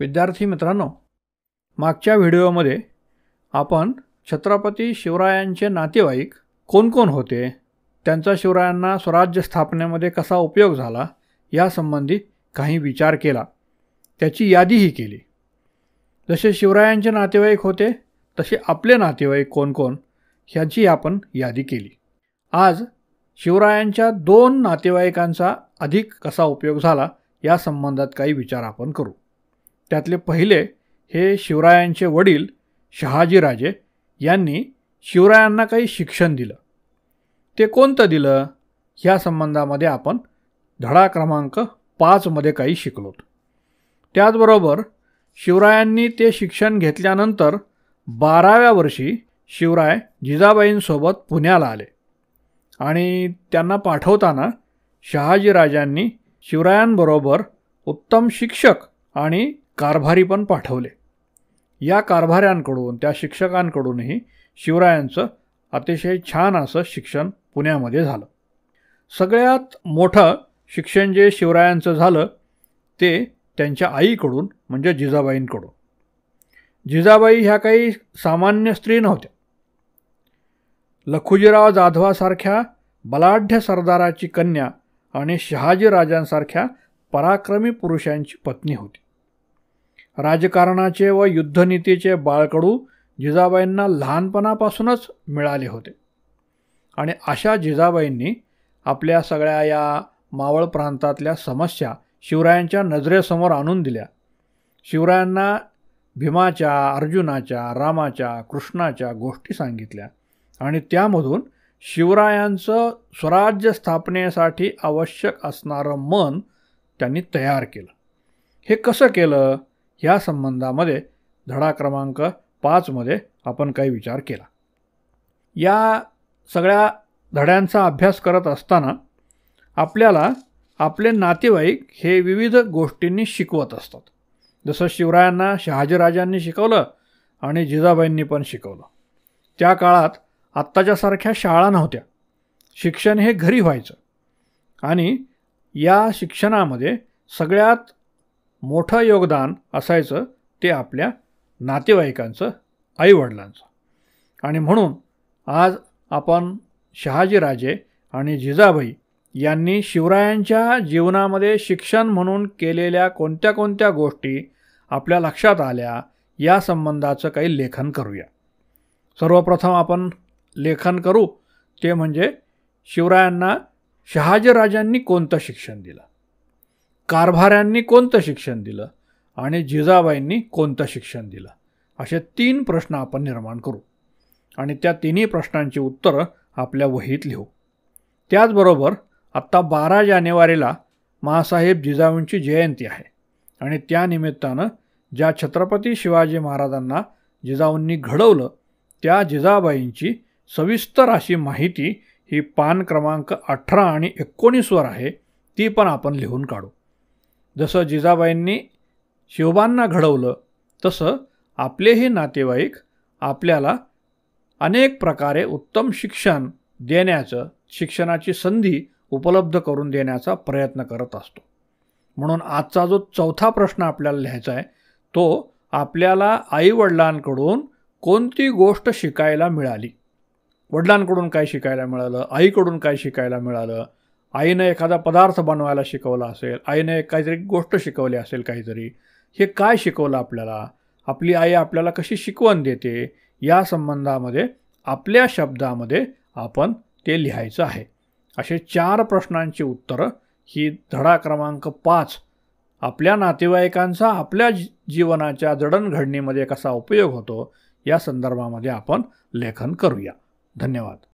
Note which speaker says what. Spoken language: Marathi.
Speaker 1: विद्यार्थी मित्रांनो मागच्या व्हिडिओमध्ये आपण छत्रपती शिवरायांचे नातेवाईक कोणकोण होते त्यांचा शिवरायांना स्वराज्य स्थापनेमध्ये कसा उपयोग झाला यासंबंधी काही विचार केला त्याची यादीही केली जसे शिवरायांचे नातेवाईक होते तसे आपले नातेवाईक कोणकोण ह्याची आपण यादी केली आज शिवरायांच्या दोन नातेवाईकांचा अधिक कसा उपयोग झाला या संबंधात काही विचार आपण करू त्यातले पहिले हे शिवरायांचे वडील शहाजीराजे यांनी शिवरायांना काही शिक्षण दिलं ते कोणतं दिलं ह्या संबंधामध्ये आपण धडा क्रमांक पाचमध्ये काही शिकलोत त्याचबरोबर शिवरायांनी ते शिक्षण घेतल्यानंतर बाराव्या वर्षी शिवराय जिजाबाईंसोबत पुण्याला आले आणि त्यांना पाठवताना शहाजीराजांनी शिवरायांबरोबर उत्तम शिक्षक आणि कारभारी पण पाठवले या कारभाऱ्यांकडून त्या शिक्षकांकडूनही शिवरायांचं अतिशय छान असं शिक्षण पुण्यामध्ये झालं सगळ्यात मोठं शिक्षण जे शिवरायांचं झालं ते त्यांच्या आईकडून म्हणजे जिजाबाईंकडून जिजाबाई ह्या काही सामान्य स्त्री नव्हत्या लखुजीराव जाधवासारख्या बलाढ्य सरदाराची कन्या आणि शहाजीराजांसारख्या पराक्रमी पुरुषांची पत्नी होती राजकारणाचे व युद्धनीतीचे बाळकडू जिजाबाईंना लहानपणापासूनच मिळाले होते आणि अशा जिजाबाईंनी आपल्या सगळ्या या मावळ प्रांतातल्या समस्या शिवरायांच्या नजरेसमोर आणून दिल्या शिवरायांना भीमाच्या अर्जुनाच्या रामाच्या कृष्णाच्या गोष्टी सांगितल्या आणि त्यामधून शिवरायांचं स्वराज्य स्थापनेसाठी आवश्यक असणारं मन त्यांनी तयार केलं हे कसं केलं या संबंधामध्ये धडा क्रमांक पाचमध्ये आपण काही विचार केला या सगळ्या धड्यांचा अभ्यास करत असताना आपल्याला आपले नातेवाईक हे विविध गोष्टींनी शिकवत असतात जसं शिवरायांना शहाजीराजांनी शिकवलं आणि जिजाबाईंनी पण शिकवलं त्या काळात आत्ताच्यासारख्या शाळा नव्हत्या शिक्षण हे घरी व्हायचं आणि या शिक्षणामध्ये सगळ्यात मोठं योगदान असायचं ते आपल्या नातेवाईकांचं आईवडिलांचं आणि म्हणून आज आपण शहाजीराजे आणि जिजाबाई यांनी शिवरायांच्या जीवनामध्ये शिक्षण म्हणून केलेल्या कोणत्या कोणत्या गोष्टी आपल्या लक्षात आल्या या संबंधाचं काही लेखन करूया सर्वप्रथम आपण लेखन करू ते म्हणजे शिवरायांना शहाजीराजांनी कोणतं शिक्षण दिलं कारभाऱ्यांनी कोणतं शिक्षण दिलं आणि जिजाबाईंनी कोणतं शिक्षण दिलं असे तीन प्रश्न आपण निर्माण करू आणि त्या तिन्ही प्रश्नांची उत्तरं आपल्या वहीत लिहू त्याचबरोबर आत्ता बारा जानेवारीला महासाहेब जिजाऊंची जयंती आहे आणि त्यानिमित्तानं ज्या छत्रपती शिवाजी महाराजांना जिजाऊंनी घडवलं त्या जिजाबाईंची सविस्तर अशी माहिती ही पान क्रमांक अठरा आणि एकोणीसवर आहे ती पण आपण लिहून काढू जसं जिजाबाईंनी शिवबांना घडवलं तसं आपलेही नातेवाईक आपल्याला अनेक प्रकारे उत्तम शिक्षण देण्याचं शिक्षणाची संधी उपलब्ध करून देण्याचा प्रयत्न करत असतो म्हणून आजचा जो चौथा प्रश्न आपल्याला लिहायचा आहे तो आपल्याला आईवडिलांकडून कोणती गोष्ट शिकायला मिळाली वडिलांकडून काय शिकायला मिळालं आईकडून काय शिकायला मिळालं आईनं एखादा पदार्थ बनवायला शिकवला असेल आईने काहीतरी गोष्ट शिकवली असेल काहीतरी हे काय शिकवलं आपल्याला आपली आई आपल्याला कशी शिकवण देते या संबंधामध्ये आपल्या शब्दामध्ये आपण ते लिहायचं आहे असे चार प्रश्नांची उत्तरं ही धडा क्रमांक पाच आपल्या नातेवाईकांचा आपल्या जीवनाच्या जडणघडणीमध्ये कसा उपयोग होतो या संदर्भामध्ये आपण लेखन करूया धन्यवाद